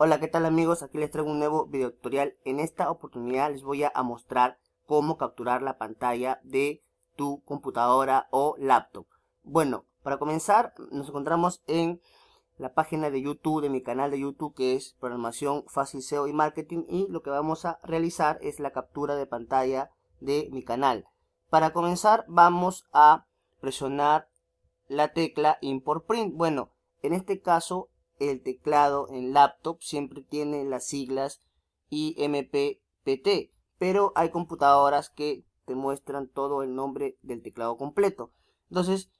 Hola, ¿qué tal amigos? Aquí les traigo un nuevo video tutorial. En esta oportunidad les voy a mostrar cómo capturar la pantalla de tu computadora o laptop. Bueno, para comenzar nos encontramos en la página de YouTube, de mi canal de YouTube que es Programación Fácil SEO y Marketing y lo que vamos a realizar es la captura de pantalla de mi canal. Para comenzar vamos a presionar la tecla Import Print. Bueno, en este caso el teclado en laptop siempre tiene las siglas IMPPT, pero hay computadoras que te muestran todo el nombre del teclado completo. Entonces,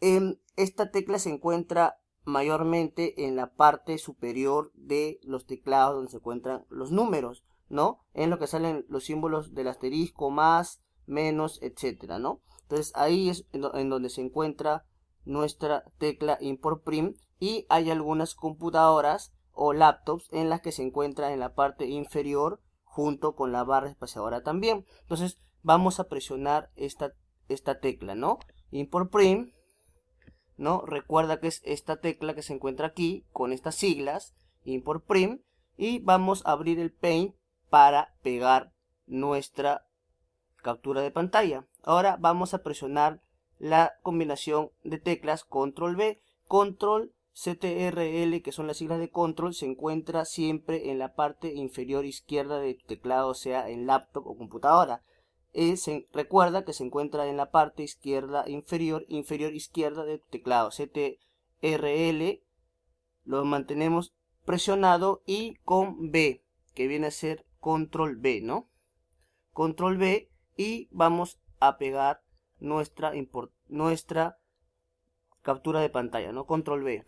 em, esta tecla se encuentra mayormente en la parte superior de los teclados donde se encuentran los números, ¿no? En lo que salen los símbolos del asterisco, más, menos, etcétera, ¿no? Entonces ahí es en donde se encuentra nuestra tecla import prim y hay algunas computadoras o laptops en las que se encuentra en la parte inferior junto con la barra espaciadora también. Entonces vamos a presionar esta, esta tecla, ¿no? Import prim ¿no? Recuerda que es esta tecla que se encuentra aquí con estas siglas, import prim y vamos a abrir el paint para pegar nuestra captura de pantalla. Ahora vamos a presionar la combinación de teclas control B, control CTRL, que son las siglas de control, se encuentra siempre en la parte inferior izquierda de tu teclado, sea en laptop o computadora. Eh, recuerda que se encuentra en la parte izquierda inferior, inferior izquierda de tu teclado. CTRL lo mantenemos presionado y con B, que viene a ser control B, ¿no? Control B y vamos a pegar nuestra, nuestra captura de pantalla, ¿no? Control B.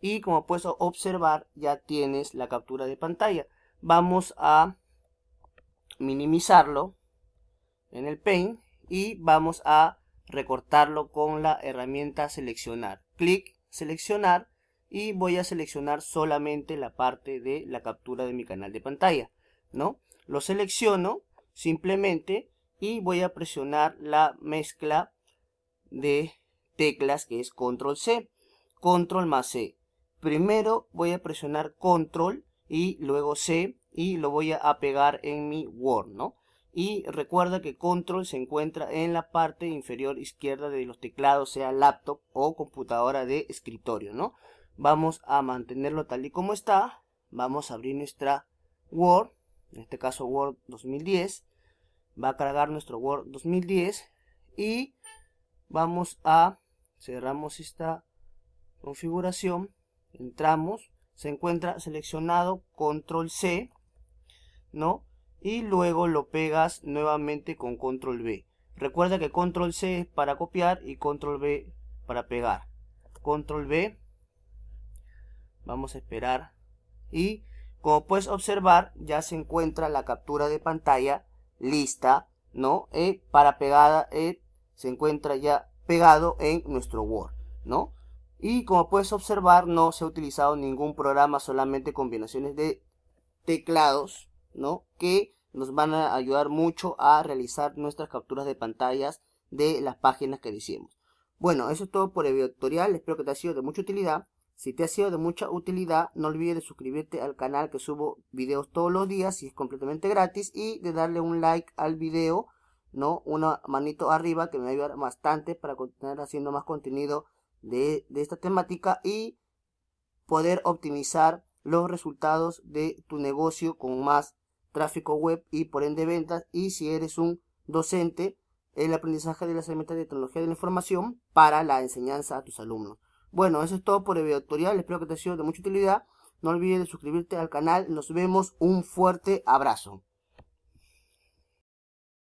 Y como puedes observar, ya tienes la captura de pantalla. Vamos a minimizarlo en el Paint y vamos a recortarlo con la herramienta seleccionar. Clic, seleccionar y voy a seleccionar solamente la parte de la captura de mi canal de pantalla, ¿no? Lo selecciono simplemente y voy a presionar la mezcla de teclas que es control C, control más C. Primero voy a presionar control y luego C y lo voy a pegar en mi Word, ¿no? Y recuerda que control se encuentra en la parte inferior izquierda de los teclados, sea laptop o computadora de escritorio, ¿no? Vamos a mantenerlo tal y como está. Vamos a abrir nuestra Word, en este caso Word 2010 va a cargar nuestro Word 2010 y vamos a cerramos esta configuración entramos se encuentra seleccionado control C ¿no? y luego lo pegas nuevamente con control B recuerda que control C es para copiar y control B para pegar control B vamos a esperar y como puedes observar ya se encuentra la captura de pantalla lista, ¿no? Eh, para pegada, eh, se encuentra ya pegado en nuestro Word, ¿no? Y como puedes observar, no se ha utilizado ningún programa, solamente combinaciones de teclados, ¿no? Que nos van a ayudar mucho a realizar nuestras capturas de pantallas de las páginas que decimos. Bueno, eso es todo por el tutorial. Espero que te haya sido de mucha utilidad. Si te ha sido de mucha utilidad, no olvides suscribirte al canal que subo videos todos los días y es completamente gratis y de darle un like al video, ¿no? Una manito arriba que me ayuda bastante para continuar haciendo más contenido de, de esta temática y poder optimizar los resultados de tu negocio con más tráfico web y por ende ventas y si eres un docente, el aprendizaje de las herramientas de tecnología de la información para la enseñanza a tus alumnos. Bueno, eso es todo por el video tutorial. Espero que te haya sido de mucha utilidad. No olvides suscribirte al canal. Nos vemos. Un fuerte abrazo.